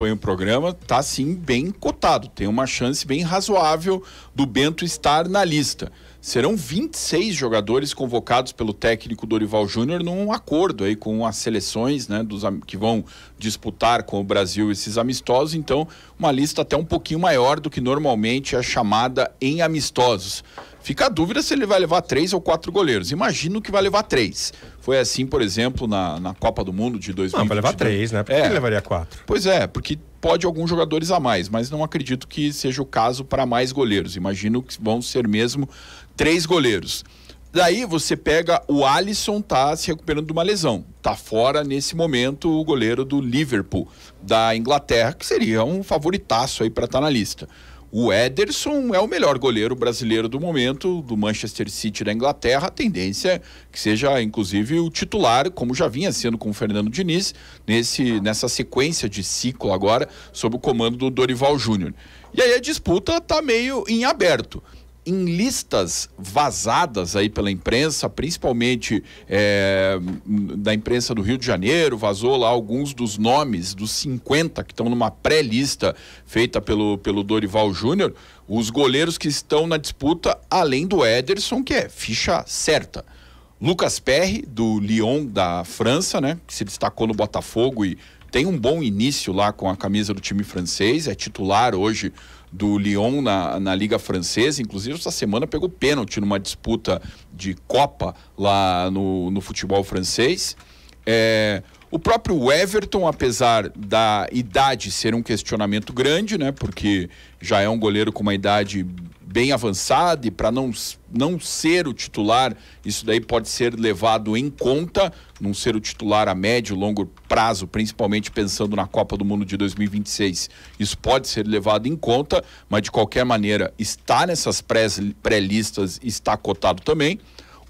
acompanha o programa, está sim bem cotado. Tem uma chance bem razoável do Bento estar na lista serão 26 jogadores convocados pelo técnico Dorival Júnior num acordo aí com as seleções, né, dos que vão disputar com o Brasil esses amistosos, então uma lista até um pouquinho maior do que normalmente é chamada em amistosos. Fica a dúvida se ele vai levar três ou quatro goleiros. Imagino que vai levar três. Foi assim, por exemplo, na, na Copa do Mundo de 2022. Não, vai levar três, né? Por que é. ele levaria quatro? Pois é, porque pode alguns jogadores a mais, mas não acredito que seja o caso para mais goleiros. Imagino que vão ser mesmo três goleiros. Daí você pega o Alisson, tá se recuperando de uma lesão. Tá fora nesse momento o goleiro do Liverpool, da Inglaterra, que seria um favoritaço aí para estar tá na lista. O Ederson é o melhor goleiro brasileiro do momento, do Manchester City da Inglaterra. A tendência é que seja, inclusive, o titular, como já vinha sendo com o Fernando Diniz, nesse, nessa sequência de ciclo agora, sob o comando do Dorival Júnior. E aí a disputa está meio em aberto em listas vazadas aí pela imprensa, principalmente é, da imprensa do Rio de Janeiro, vazou lá alguns dos nomes dos 50 que estão numa pré-lista feita pelo, pelo Dorival Júnior, os goleiros que estão na disputa, além do Ederson, que é ficha certa. Lucas Perry, do Lyon da França, né? Que se destacou no Botafogo e tem um bom início lá com a camisa do time francês, é titular hoje do Lyon na, na Liga Francesa. Inclusive, essa semana pegou pênalti numa disputa de Copa lá no, no futebol francês. É, o próprio Everton, apesar da idade ser um questionamento grande, né? Porque já é um goleiro com uma idade bem avançada e para não, não ser o titular, isso daí pode ser levado em conta, não ser o titular a médio, longo prazo, principalmente pensando na Copa do Mundo de 2026. Isso pode ser levado em conta, mas de qualquer maneira está nessas pré-listas, está cotado também.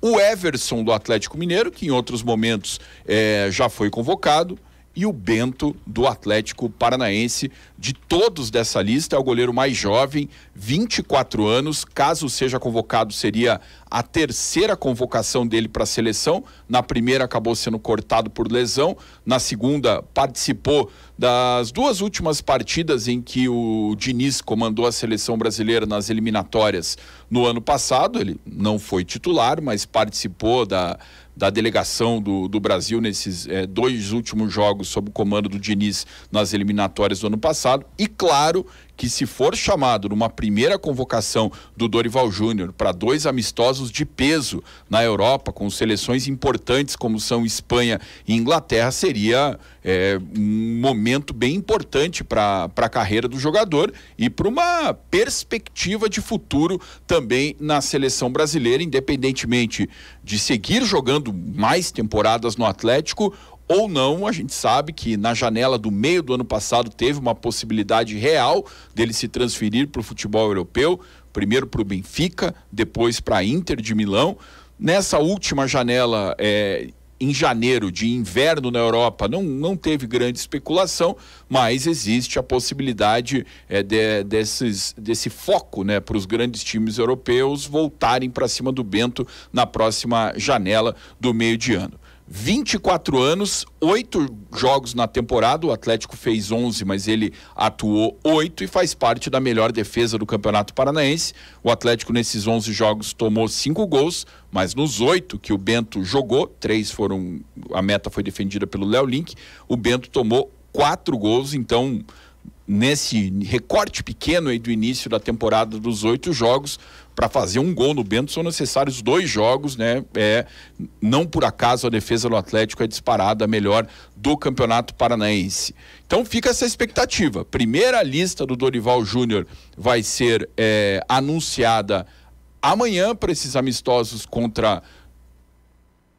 O Everson do Atlético Mineiro, que em outros momentos é, já foi convocado, e o Bento do Atlético Paranaense. De todos dessa lista, é o goleiro mais jovem, 24 anos. Caso seja convocado, seria a terceira convocação dele para a seleção. Na primeira acabou sendo cortado por lesão, na segunda participou das duas últimas partidas em que o Diniz comandou a seleção brasileira nas eliminatórias no ano passado. Ele não foi titular, mas participou da, da delegação do, do Brasil nesses é, dois últimos jogos sob o comando do Diniz nas eliminatórias do ano passado. E claro que se for chamado numa primeira convocação do Dorival Júnior para dois amistosos casos de peso na Europa, com seleções importantes como são Espanha e Inglaterra, seria é, um momento bem importante para a carreira do jogador e para uma perspectiva de futuro também na seleção brasileira, independentemente de seguir jogando mais temporadas no Atlético ou não. A gente sabe que na janela do meio do ano passado teve uma possibilidade real dele se transferir para o futebol europeu, primeiro para o Benfica, depois para a Inter de Milão. Nessa última janela, é, em janeiro de inverno na Europa não, não teve grande especulação, mas existe a possibilidade é, de, desses, desse foco né, para os grandes times europeus voltarem para cima do Bento na próxima janela do meio de ano. 24 anos, 8 jogos na temporada. O Atlético fez 11, mas ele atuou 8 e faz parte da melhor defesa do Campeonato Paranaense. O Atlético, nesses 11 jogos, tomou 5 gols, mas nos 8 que o Bento jogou, 3 foram. A meta foi defendida pelo Léo Link. O Bento tomou 4 gols, então nesse recorte pequeno aí do início da temporada dos oito jogos, para fazer um gol no Bento são necessários dois jogos, né? É, não por acaso a defesa do Atlético é disparada melhor do Campeonato Paranaense. Então fica essa expectativa. Primeira lista do Dorival Júnior vai ser é, anunciada amanhã para esses amistosos contra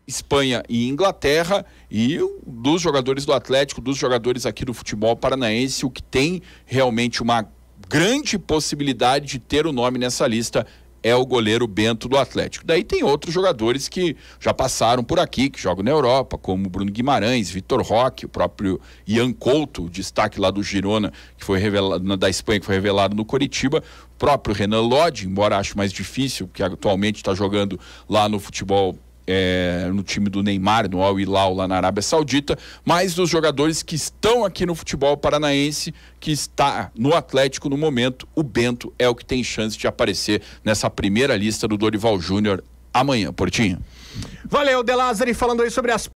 Espanha e Inglaterra e dos jogadores do Atlético, dos jogadores aqui do futebol paranaense, o que tem realmente uma grande possibilidade de ter o nome nessa lista é o goleiro Bento do Atlético. Daí tem outros jogadores que já passaram por aqui, que jogam na Europa, como Bruno Guimarães, Vitor Roque, o próprio Ian Couto, destaque lá do Girona, que foi revelado da Espanha, que foi revelado no Coritiba, o próprio Renan Lodge, embora acho mais difícil, porque atualmente está jogando lá no futebol é, no time do Neymar, no Al Hilal lá na Arábia Saudita, mas dos jogadores que estão aqui no futebol paranaense, que está no Atlético no momento, o Bento é o que tem chance de aparecer nessa primeira lista do Dorival Júnior amanhã, Portinho. Valeu, Delazari, falando aí sobre as